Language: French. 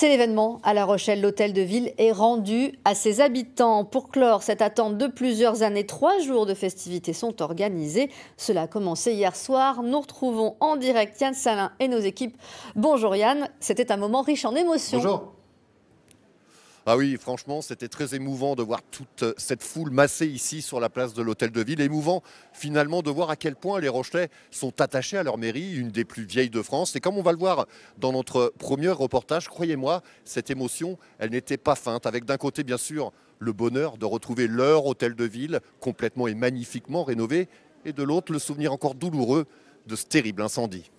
C'est l'événement à La Rochelle. L'hôtel de ville est rendu à ses habitants. Pour clore cette attente de plusieurs années, trois jours de festivités sont organisés. Cela a commencé hier soir. Nous retrouvons en direct Yann Salin et nos équipes. Bonjour Yann, c'était un moment riche en émotions. Bonjour. Ah oui, franchement, c'était très émouvant de voir toute euh, cette foule massée ici sur la place de l'Hôtel de Ville. Émouvant finalement de voir à quel point les Rochelais sont attachés à leur mairie, une des plus vieilles de France. Et comme on va le voir dans notre premier reportage, croyez-moi, cette émotion, elle n'était pas feinte. Avec d'un côté, bien sûr, le bonheur de retrouver leur Hôtel de Ville complètement et magnifiquement rénové, et de l'autre, le souvenir encore douloureux de ce terrible incendie.